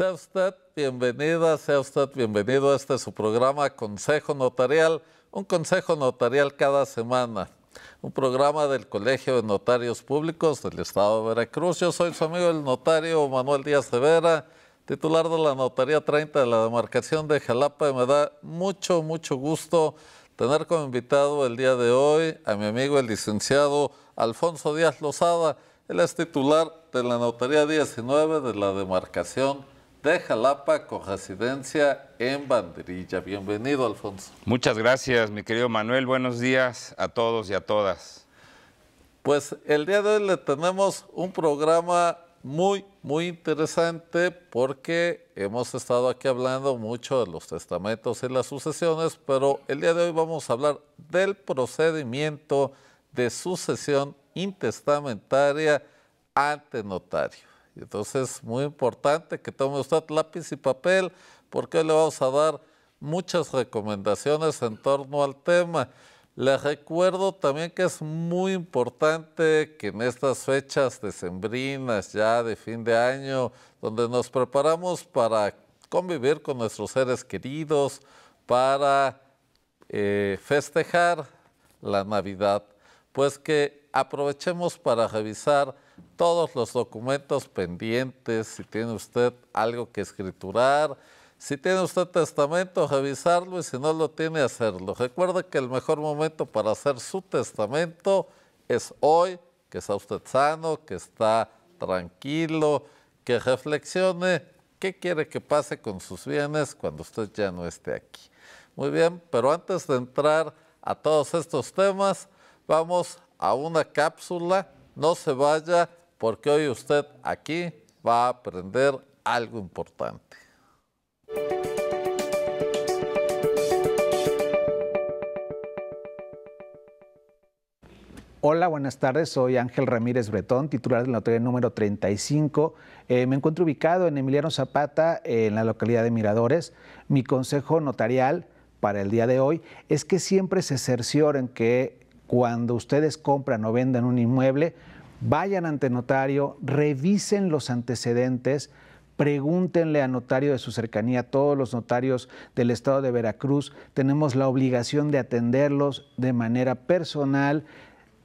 Sea usted bienvenida, sea usted bienvenido a este su programa Consejo Notarial, un consejo notarial cada semana, un programa del Colegio de Notarios Públicos del Estado de Veracruz. Yo soy su amigo el notario Manuel Díaz de Vera, titular de la Notaría 30 de la demarcación de Jalapa, y me da mucho, mucho gusto tener como invitado el día de hoy a mi amigo el licenciado Alfonso Díaz Lozada. Él es titular de la Notaría 19 de la demarcación de Jalapa con residencia en Banderilla. Bienvenido, Alfonso. Muchas gracias, mi querido Manuel. Buenos días a todos y a todas. Pues el día de hoy le tenemos un programa muy, muy interesante porque hemos estado aquí hablando mucho de los testamentos y las sucesiones, pero el día de hoy vamos a hablar del procedimiento de sucesión intestamentaria ante notario. Entonces, es muy importante que tome usted lápiz y papel, porque hoy le vamos a dar muchas recomendaciones en torno al tema. Les recuerdo también que es muy importante que en estas fechas decembrinas, ya de fin de año, donde nos preparamos para convivir con nuestros seres queridos, para eh, festejar la Navidad, pues que aprovechemos para revisar todos los documentos pendientes, si tiene usted algo que escriturar, si tiene usted testamento, revisarlo y si no lo tiene, hacerlo. Recuerde que el mejor momento para hacer su testamento es hoy, que está usted sano, que está tranquilo, que reflexione qué quiere que pase con sus bienes cuando usted ya no esté aquí. Muy bien, pero antes de entrar a todos estos temas, vamos a una cápsula no se vaya porque hoy usted aquí va a aprender algo importante. Hola, buenas tardes. Soy Ángel Ramírez Bretón, titular de la número 35. Eh, me encuentro ubicado en Emiliano Zapata, en la localidad de Miradores. Mi consejo notarial para el día de hoy es que siempre se cercioren que cuando ustedes compran o vendan un inmueble, vayan ante notario, revisen los antecedentes, pregúntenle a notario de su cercanía, todos los notarios del estado de Veracruz, tenemos la obligación de atenderlos de manera personal,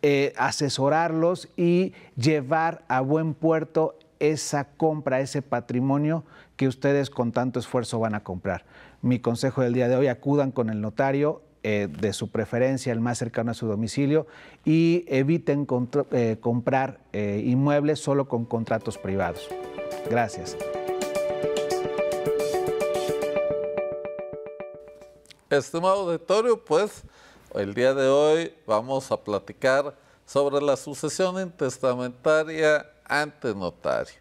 eh, asesorarlos y llevar a buen puerto esa compra, ese patrimonio que ustedes con tanto esfuerzo van a comprar. Mi consejo del día de hoy, acudan con el notario, eh, de su preferencia el más cercano a su domicilio y eviten eh, comprar eh, inmuebles solo con contratos privados. Gracias. Estimado auditorio, pues el día de hoy vamos a platicar sobre la sucesión intestamentaria ante notario.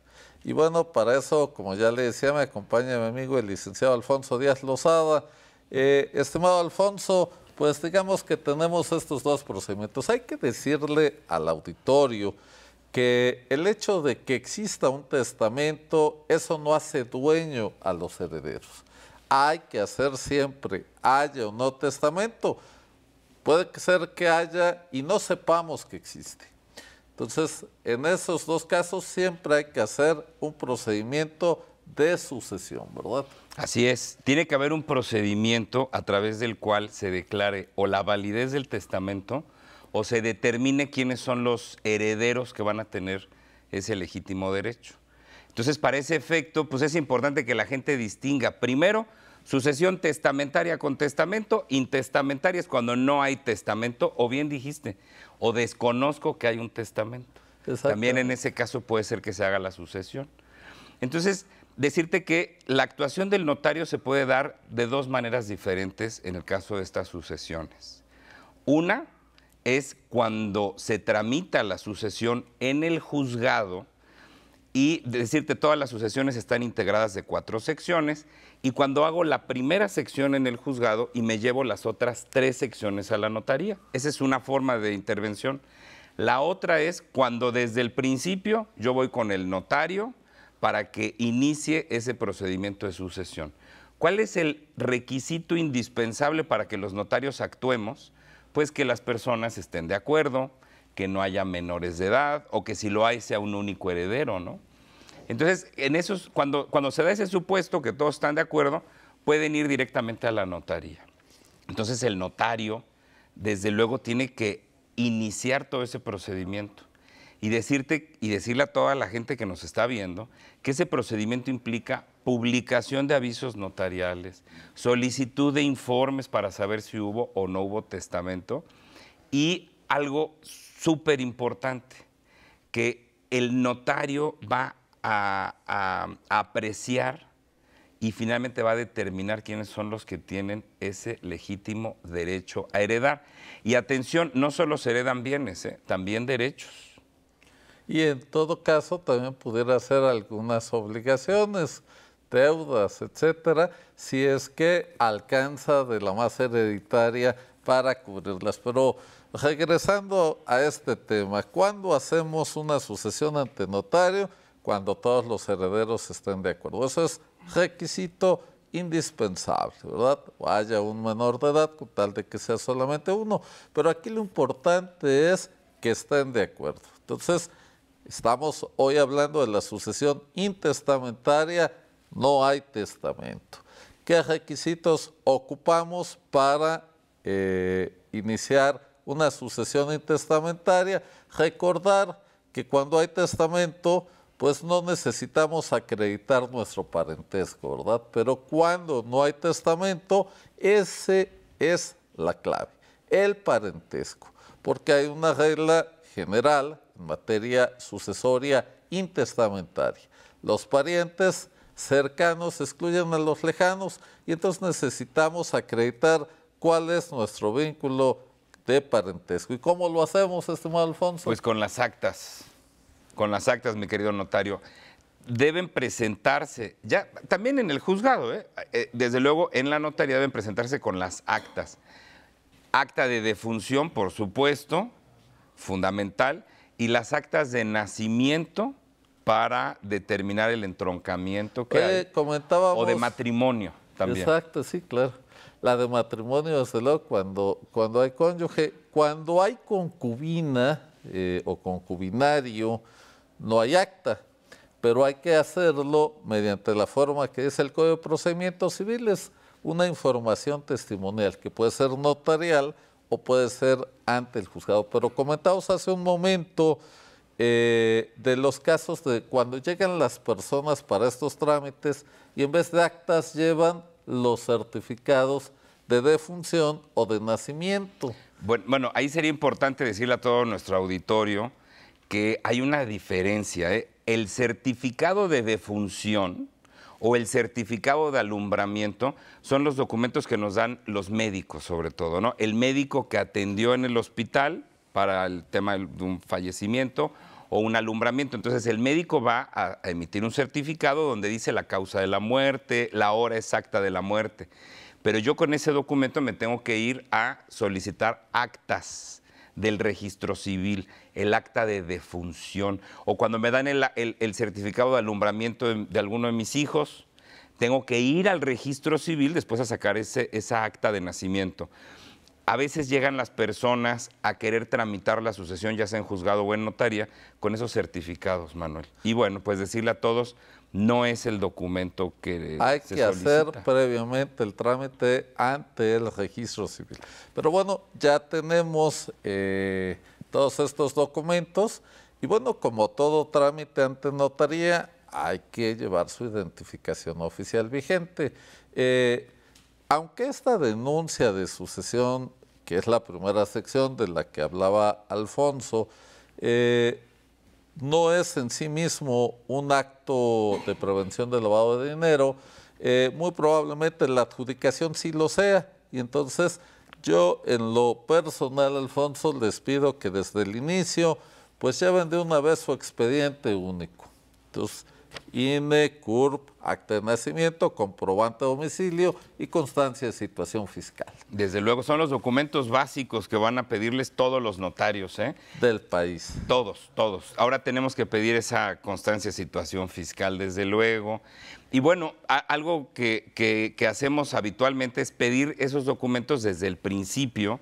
Y bueno, para eso, como ya le decía, me acompaña mi amigo el licenciado Alfonso Díaz Lozada, eh, estimado Alfonso, pues digamos que tenemos estos dos procedimientos. Hay que decirle al auditorio que el hecho de que exista un testamento, eso no hace dueño a los herederos. Hay que hacer siempre, haya o no testamento. Puede ser que haya y no sepamos que existe. Entonces, en esos dos casos siempre hay que hacer un procedimiento de sucesión, ¿verdad? Así es, tiene que haber un procedimiento a través del cual se declare o la validez del testamento o se determine quiénes son los herederos que van a tener ese legítimo derecho. Entonces, para ese efecto, pues es importante que la gente distinga primero sucesión testamentaria con testamento, intestamentaria es cuando no hay testamento, o bien dijiste, o desconozco que hay un testamento. También en ese caso puede ser que se haga la sucesión. Entonces, decirte que la actuación del notario se puede dar de dos maneras diferentes en el caso de estas sucesiones. Una es cuando se tramita la sucesión en el juzgado y decirte todas las sucesiones están integradas de cuatro secciones y cuando hago la primera sección en el juzgado y me llevo las otras tres secciones a la notaría. Esa es una forma de intervención. La otra es cuando desde el principio yo voy con el notario, para que inicie ese procedimiento de sucesión. ¿Cuál es el requisito indispensable para que los notarios actuemos? Pues que las personas estén de acuerdo, que no haya menores de edad o que si lo hay sea un único heredero, ¿no? Entonces, en esos, cuando, cuando se da ese supuesto que todos están de acuerdo, pueden ir directamente a la notaría. Entonces, el notario, desde luego, tiene que iniciar todo ese procedimiento y, decirte, y decirle a toda la gente que nos está viendo que ese procedimiento implica publicación de avisos notariales, solicitud de informes para saber si hubo o no hubo testamento y algo súper importante, que el notario va a, apreciar y finalmente va a determinar quiénes son los que tienen ese legítimo derecho a heredar. Y atención, no solo se heredan bienes, ¿eh? también derechos y en todo caso también pudiera hacer algunas obligaciones, deudas, etcétera, si es que alcanza de la más hereditaria para cubrirlas. Pero regresando a este tema, ¿cuándo hacemos una sucesión ante notario? Cuando todos los herederos estén de acuerdo. Eso es requisito indispensable, ¿verdad? O haya un menor de edad, con tal de que sea solamente uno. Pero aquí lo importante es que estén de acuerdo. Entonces, Estamos hoy hablando de la sucesión intestamentaria, no hay testamento. ¿Qué requisitos ocupamos para eh, iniciar una sucesión intestamentaria? Recordar que cuando hay testamento, pues no necesitamos acreditar nuestro parentesco, ¿verdad? Pero cuando no hay testamento, ese es la clave, el parentesco, porque hay una regla general en materia sucesoria intestamentaria. Los parientes cercanos excluyen a los lejanos y entonces necesitamos acreditar cuál es nuestro vínculo de parentesco. ¿Y cómo lo hacemos, estimado Alfonso? Pues con las actas, con las actas, mi querido notario. Deben presentarse, ya también en el juzgado, ¿eh? Eh, desde luego en la notaría deben presentarse con las actas. Acta de defunción, por supuesto, fundamental, y las actas de nacimiento para determinar el entroncamiento que hay. o de matrimonio también. Exacto, sí, claro. La de matrimonio, desde luego, cuando, cuando hay cónyuge, cuando hay concubina eh, o concubinario, no hay acta, pero hay que hacerlo mediante la forma que es el Código de Procedimientos Civiles, una información testimonial que puede ser notarial o puede ser ante el juzgado. Pero comentamos hace un momento eh, de los casos de cuando llegan las personas para estos trámites y en vez de actas llevan los certificados de defunción o de nacimiento. Bueno, bueno ahí sería importante decirle a todo nuestro auditorio que hay una diferencia. ¿eh? El certificado de defunción o el certificado de alumbramiento son los documentos que nos dan los médicos, sobre todo, ¿no? El médico que atendió en el hospital para el tema de un fallecimiento o un alumbramiento. Entonces el médico va a emitir un certificado donde dice la causa de la muerte, la hora exacta de la muerte. Pero yo con ese documento me tengo que ir a solicitar actas del registro civil, el acta de defunción, o cuando me dan el, certificado de alumbramiento de, alguno de mis hijos, tengo que ir al registro civil después a sacar ese, esa acta de nacimiento. A veces llegan las personas a querer tramitar la sucesión, ya sea en juzgado o en notaria, con esos certificados, Manuel. Y bueno, pues decirle a todos, no es el documento que Hay que hacer previamente el trámite ante el registro civil. Pero bueno, ya tenemos eh, todos estos documentos y bueno, como todo trámite ante notaría, hay que llevar su identificación oficial vigente. Eh, aunque esta denuncia de sucesión, que es la primera sección de la que hablaba Alfonso, eh, no es en sí mismo un acto de prevención de lavado de dinero, eh, muy probablemente la adjudicación sí lo sea. Y entonces yo en lo personal, Alfonso, les pido que desde el inicio pues lleven de una vez su expediente único. Entonces, IME, CURP, acta de nacimiento, comprobante de domicilio y constancia de situación fiscal. Desde luego son los documentos básicos que van a pedirles todos los notarios ¿eh? del país. Todos, todos. Ahora tenemos que pedir esa constancia de situación fiscal, desde luego. Y bueno, algo que, hacemos habitualmente es pedir esos documentos desde el principio,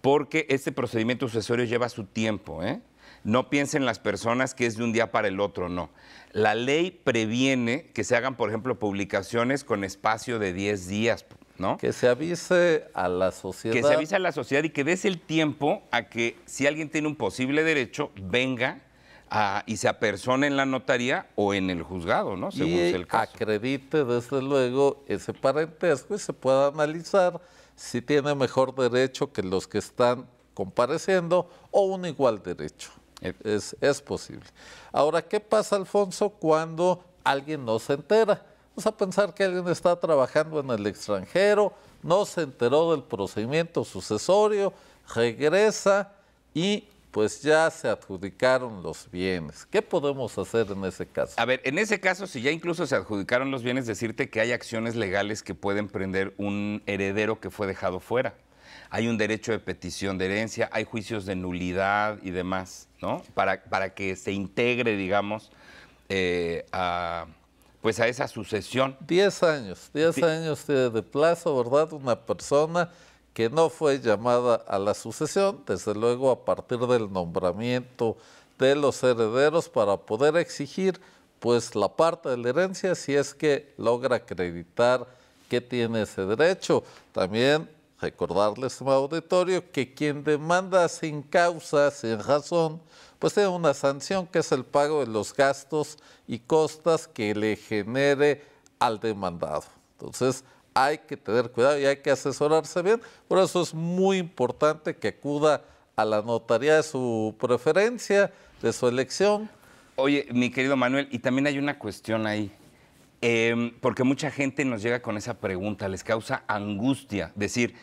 porque este procedimiento sucesorio lleva su tiempo. ¿eh? No piensen las personas que es de un día para el otro, no. La ley previene que se hagan, por ejemplo, publicaciones con espacio de 10 días, ¿no? Que se avise a la sociedad. Que se avise a la sociedad y que des el tiempo a que si alguien tiene un posible derecho, venga ah, y se apersone en la notaría o en el juzgado, ¿no? Según el caso. acredite, desde luego, ese parentesco y se pueda analizar si tiene mejor derecho que los que están compareciendo o un igual derecho. Eh, es, posible. Ahora, ¿qué pasa, Alfonso, cuando alguien no se entera? Vamos a pensar que alguien está trabajando en el extranjero, no se enteró del procedimiento sucesorio, regresa y pues ya se adjudicaron los bienes. ¿Qué podemos hacer en ese caso? A ver, en ese caso, si ya incluso se adjudicaron los bienes, decirte que hay acciones legales que puede prender un heredero que fue dejado fuera hay un derecho de petición de herencia, hay juicios de nulidad y demás, ¿no? Para, para que se integre, digamos, eh, a, pues a esa sucesión. Diez años, diez años de, de plazo, ¿verdad? Una persona que no fue llamada a la sucesión, desde luego a partir del nombramiento de los herederos para poder exigir pues la parte de la herencia si es que logra acreditar que tiene ese derecho. También Recordarles, estimado auditorio, que quien demanda sin causa, sin razón, pues tiene una sanción que es el pago de los gastos y costas que le genere al demandado. Entonces, hay que tener cuidado y hay que asesorarse bien. Por eso es muy importante que acuda a la notaría de su preferencia, de su elección. Oye, mi querido Manuel, y también hay una cuestión ahí. Em, porque mucha gente nos llega con esa pregunta, les causa angustia decir,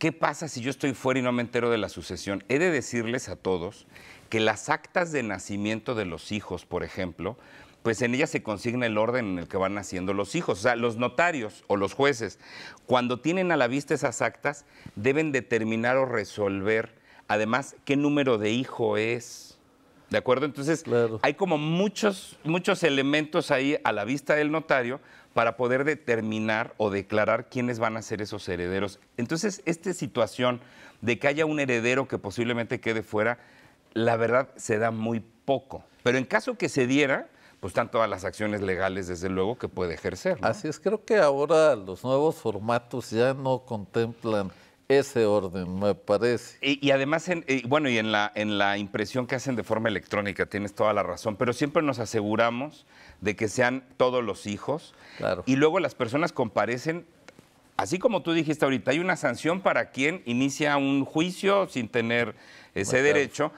¿qué pasa si yo estoy fuera y no me entero de la sucesión? He de decirles a todos que las actas de nacimiento de los hijos, por ejemplo, pues en ellas se consigna el orden en el que van naciendo los hijos. O sea, los notarios o los jueces, cuando tienen a la vista esas actas, deben determinar o resolver, además, qué número de hijo es ¿De acuerdo? Entonces, hay como muchos, muchos elementos ahí a la vista del notario para poder determinar o declarar quiénes van a ser esos herederos. Entonces, esta situación de que haya un heredero que posiblemente quede fuera, la verdad se da muy poco. Pero en caso que se diera, pues están todas las acciones legales, desde luego, que puede ejercer. Así es, creo que ahora los nuevos formatos ya no contemplan ese orden, me parece. Y, además, bueno, y en la, en la impresión que hacen de forma electrónica, tienes toda la razón, pero siempre nos aseguramos de que sean todos los hijos. Claro. Y luego las personas comparecen, así como tú dijiste ahorita, hay una sanción para quien inicia un juicio sin tener ese derecho.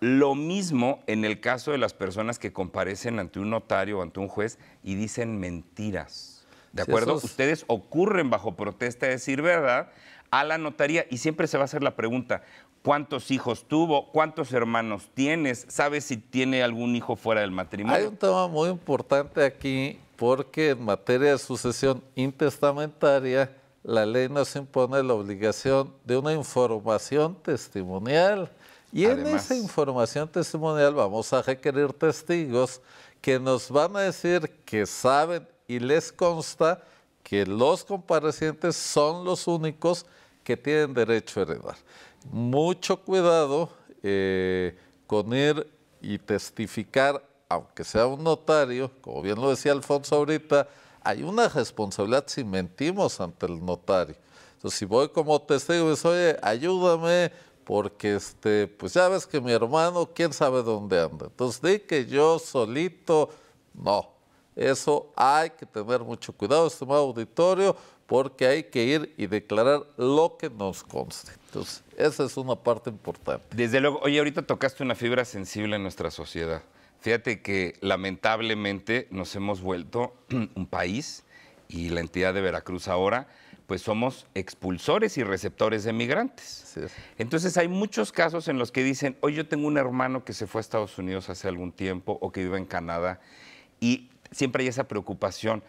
Lo mismo en el caso de las personas que comparecen ante un notario o ante un juez y dicen mentiras. ¿De acuerdo? Ustedes ocurren bajo protesta de decir verdad, a la notaría y siempre se va a hacer la pregunta, ¿cuántos hijos tuvo? ¿Cuántos hermanos tienes? ¿Sabes si tiene algún hijo fuera del matrimonio? Hay un tema muy importante aquí porque en materia de sucesión intestamentaria, la ley nos impone la obligación de una información testimonial. Y en esa información testimonial vamos a requerir testigos que nos van a decir que saben y les consta que los comparecientes son los únicos que tienen derecho a heredar. Mucho cuidado eh, con ir y testificar, aunque sea un notario, como bien lo decía Alfonso ahorita, hay una responsabilidad si mentimos ante el notario. Entonces, si voy como testigo y digo, oye, ayúdame, porque este, pues ya ves que mi hermano, quién sabe dónde anda. Entonces, di que yo solito, no. Eso hay que tener mucho cuidado, estimado auditorio, porque hay que ir y declarar lo que nos conste. Entonces, esa es una parte importante. Desde luego, oye, ahorita tocaste una fibra sensible en nuestra sociedad. Fíjate que lamentablemente nos hemos vuelto un país y la entidad de Veracruz ahora, pues somos expulsores y receptores de migrantes. Entonces hay muchos casos en los que dicen, hoy yo tengo un hermano que se fue a Estados Unidos hace algún tiempo o que vive en Canadá y siempre hay esa preocupación.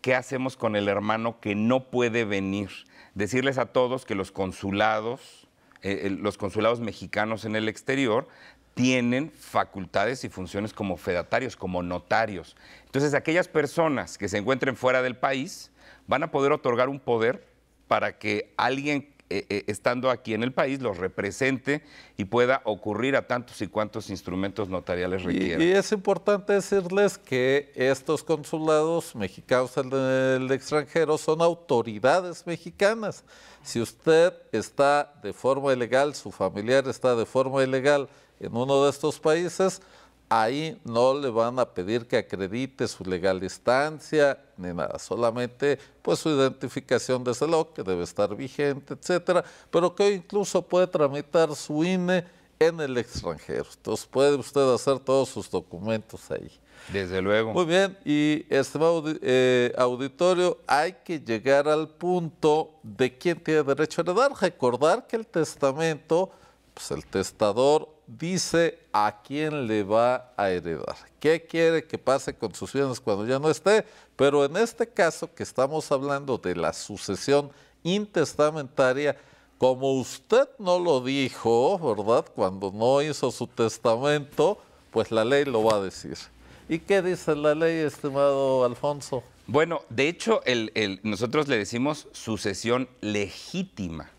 ¿qué hacemos con el hermano que no puede venir? Decirles a todos que los consulados, eh, eh, los consulados mexicanos en el exterior, tienen facultades y funciones como fedatarios, como notarios. Entonces, aquellas personas que se encuentren fuera del país van a poder otorgar un poder para que alguien eh, eh, estando aquí en el país, los represente y pueda ocurrir a tantos y cuantos instrumentos notariales requieren. Y, y, es importante decirles que estos consulados mexicanos en el extranjero son autoridades mexicanas. Si usted está de forma ilegal, su familiar está de forma ilegal en uno de estos países, ahí no le van a pedir que acredite su legal estancia ni nada, solamente pues su identificación de CELOC, que debe estar vigente, etcétera, pero que incluso puede tramitar su INE en el extranjero. Entonces puede usted hacer todos sus documentos ahí. Desde luego. Muy bien, y este eh, auditorio, hay que llegar al punto de quién tiene derecho a heredar. Recordar que el testamento, pues el testador dice a quién le va a heredar, qué quiere que pase con sus bienes cuando ya no esté, pero en este caso que estamos hablando de la sucesión intestamentaria, como usted no lo dijo, ¿verdad? Cuando no hizo su testamento, pues la ley lo va a decir. ¿Y qué dice la ley, estimado Alfonso? Bueno, de hecho, nosotros le decimos sucesión legítima,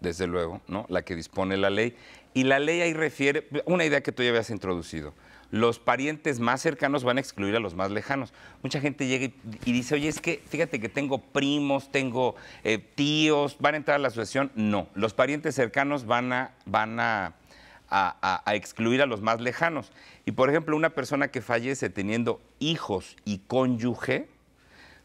desde luego, ¿no? La que dispone la ley. Y la ley ahí refiere, una idea que tú ya habías introducido, los parientes más cercanos van a excluir a los más lejanos. Mucha gente llega y dice, oye, es que fíjate que tengo primos, tengo eh, tíos, ¿van a entrar a la asociación? No, los parientes cercanos van a, van a, excluir a los más lejanos. Y por ejemplo, una persona que fallece teniendo hijos y cónyuge,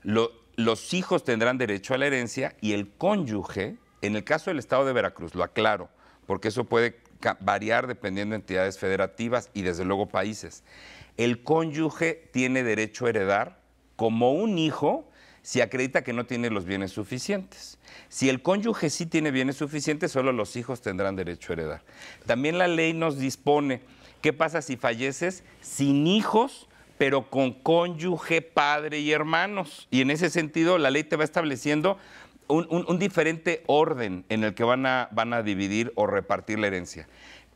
los hijos tendrán derecho a la herencia y el cónyuge, en el caso del estado de Veracruz, lo aclaro, porque eso puede variar dependiendo de entidades federativas y desde luego países. El cónyuge tiene derecho a heredar como un hijo si acredita que no tiene los bienes suficientes. Si el cónyuge sí tiene bienes suficientes, solo los hijos tendrán derecho a heredar. También la ley nos dispone qué pasa si falleces sin hijos, pero con cónyuge, padre y hermanos. Y en ese sentido, la ley te va estableciendo un, diferente orden en el que van a, van a dividir o repartir la herencia.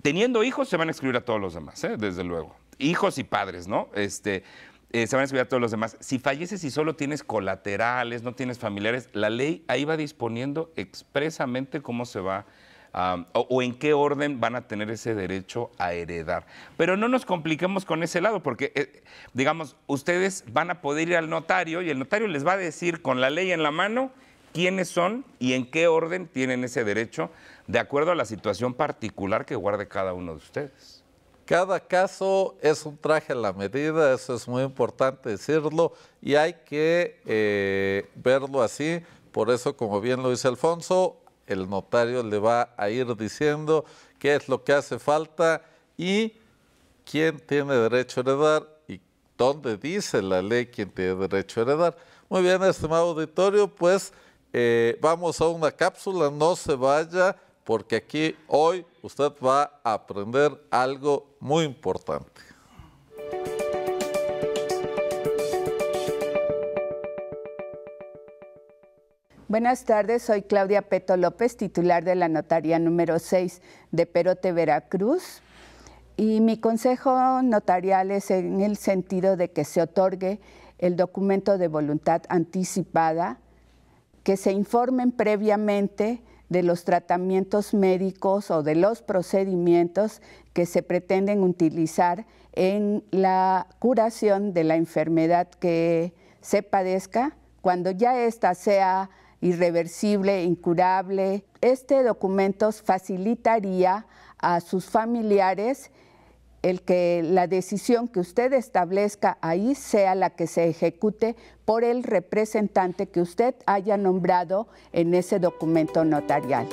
Teniendo hijos, se van a excluir a todos los demás, ¿eh? desde luego. Hijos y padres, ¿no? Este, eh, se van a excluir a todos los demás. Si falleces y solo tienes colaterales, no tienes familiares, la ley ahí va disponiendo expresamente cómo se va o, en qué orden van a tener ese derecho a heredar. Pero no nos compliquemos con ese lado, porque, eh, digamos, ustedes van a poder ir al notario y el notario les va a decir con la ley en la mano quiénes son y en qué orden tienen ese derecho de acuerdo a la situación particular que guarde cada uno de ustedes. Cada caso es un traje a la medida, eso es muy importante decirlo y hay que eh, verlo así. Por eso, como bien lo dice Alfonso, el notario le va a ir diciendo qué es lo que hace falta y quién tiene derecho a heredar y dónde dice la ley quién tiene derecho a heredar. Muy bien, estimado auditorio, pues eh, vamos a una cápsula, no se vaya, porque aquí hoy usted va a aprender algo muy importante. Buenas tardes, soy Claudia Peto López, titular de la notaría número 6 de Perote, Veracruz. Y mi consejo notarial es en el sentido de que se otorgue el documento de voluntad anticipada que se informen previamente de los tratamientos médicos o de los procedimientos que se pretenden utilizar en la curación de la enfermedad que se padezca cuando ya ésta sea irreversible, incurable. Este documento facilitaría a sus familiares el que la decisión que usted establezca ahí sea la que se ejecute por el representante que usted haya nombrado en ese documento notarial.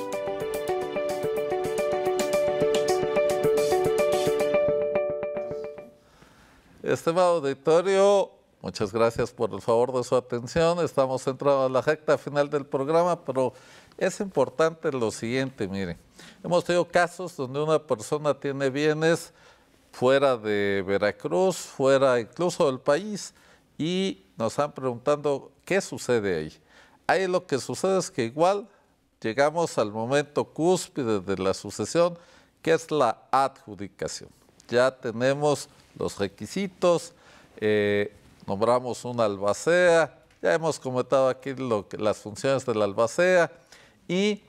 Estimado auditorio, muchas gracias por el favor de su atención. Estamos entrando a la recta final del programa, pero es importante lo siguiente, miren. Hemos tenido casos donde una persona tiene bienes fuera de Veracruz, fuera incluso del país, y nos han preguntando qué sucede ahí. Ahí lo que sucede es que igual llegamos al momento cúspide de la sucesión, que es la adjudicación. Ya tenemos los requisitos, eh, nombramos una albacea, ya hemos comentado aquí lo las funciones de la albacea y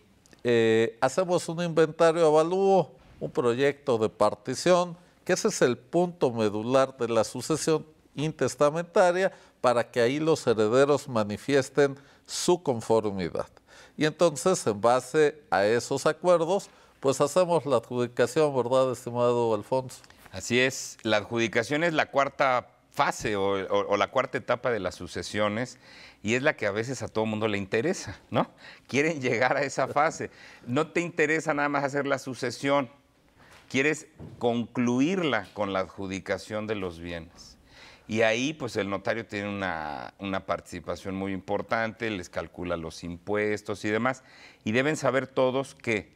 eh, hacemos un inventario avalúo, un proyecto de partición, que ese es el punto medular de la sucesión intestamentaria para que ahí los herederos manifiesten su conformidad. Y entonces, en base a esos acuerdos, pues hacemos la adjudicación, ¿verdad, estimado Alfonso? Así es, la adjudicación es la cuarta fase o, la cuarta etapa de las sucesiones y es la que a veces a todo el mundo le interesa, ¿no? Quieren llegar a esa fase. No te interesa nada más hacer la sucesión, quieres concluirla con la adjudicación de los bienes. Y ahí, pues el notario tiene una, participación muy importante, les calcula los impuestos y demás. Y deben saber todos que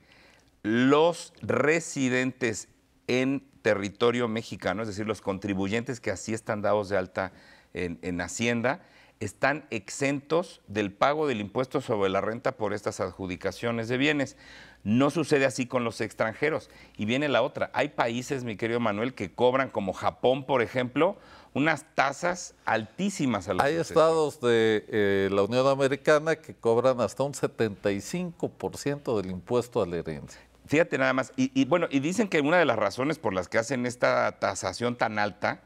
los residentes en territorio mexicano, es decir, los contribuyentes que así están dados de alta en Hacienda, están exentos del pago del impuesto sobre la renta por estas adjudicaciones de bienes. No sucede así con los extranjeros. Y viene la otra. Hay países, mi querido Manuel, que cobran, como Japón, por ejemplo, unas tasas altísimas a los Hay estados de eh, la Unión Americana que cobran hasta un 75% del impuesto a la herencia. Fíjate nada más. Y, y bueno, y dicen que una de las razones por las que hacen esta tasación tan alta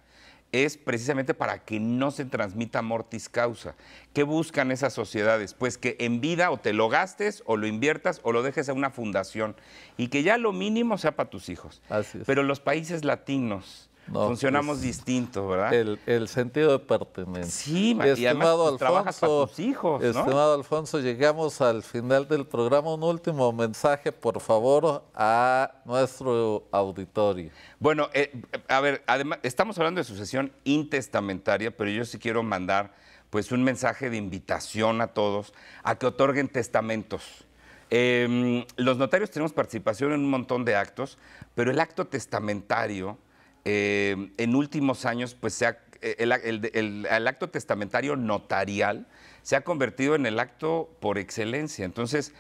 es precisamente para que no se transmita mortis causa. ¿Qué buscan esas sociedades? Pues que en vida o te lo gastes o lo inviertas o lo dejes a una fundación y que ya lo mínimo sea para tus hijos. Pero los países latinos, pues, Funcionamos distinto, ¿verdad? El, sentido de pertenencia. Sí, estimado pues, hijos, ¿no? Estimado Alfonso, llegamos al final del programa. Un último mensaje, por favor, a nuestro auditorio. Bueno, eh, a ver, además, estamos hablando de sucesión intestamentaria, pero yo sí quiero mandar pues un mensaje de invitación a todos a que otorguen testamentos. Em, los notarios tenemos participación en un montón de actos, pero el acto testamentario eh, en últimos años, pues el, el, acto testamentario notarial se ha convertido en el acto por excelencia. Entonces,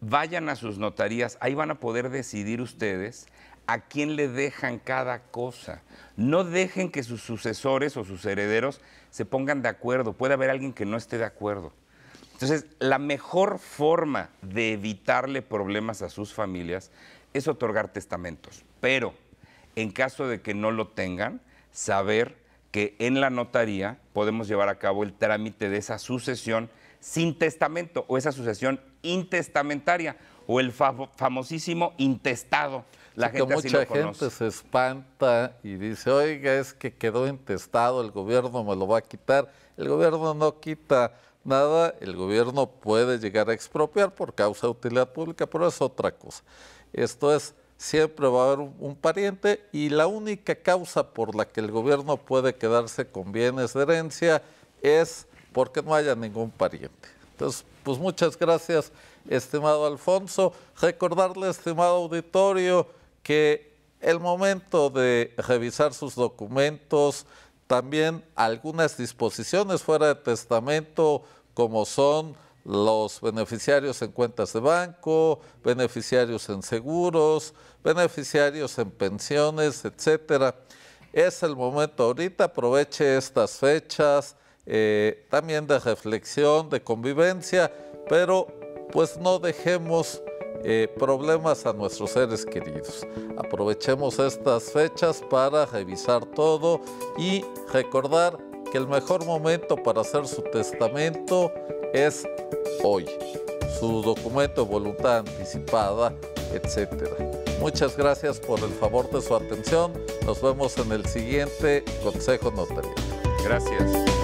vayan a sus notarías, ahí van a poder decidir ustedes a quién le dejan cada cosa. No dejen que sus sucesores o sus herederos se pongan de acuerdo. Puede haber alguien que no esté de acuerdo. Entonces, la mejor forma de evitarle problemas a sus familias es otorgar testamentos. Pero en caso de que no lo tengan, saber que en la notaría podemos llevar a cabo el trámite de esa sucesión sin testamento o esa sucesión intestamentaria o el famosísimo intestado. La gente que mucha gente se espanta y dice, oiga, es que quedó intestado, el gobierno me lo va a quitar. El gobierno no quita nada, el gobierno puede llegar a expropiar por causa de utilidad pública, pero es otra cosa. Esto es siempre va a haber un pariente y la única causa por la que el gobierno puede quedarse con bienes de herencia es porque no haya ningún pariente. Entonces, pues muchas gracias, estimado Alfonso. Recordarle, estimado auditorio, que el momento de revisar sus documentos, también algunas disposiciones fuera de testamento, como son los beneficiarios en cuentas de banco, beneficiarios en seguros, beneficiarios en pensiones, etcétera. Es el momento ahorita, aproveche estas fechas eh, también de reflexión, de convivencia, pero pues no dejemos eh, problemas a nuestros seres queridos. Aprovechemos estas fechas para revisar todo y recordar que el mejor momento para hacer su testamento es hoy. Su documento voluntad anticipada, etc. Muchas gracias por el favor de su atención. Nos vemos en el siguiente Consejo Notarial. Gracias.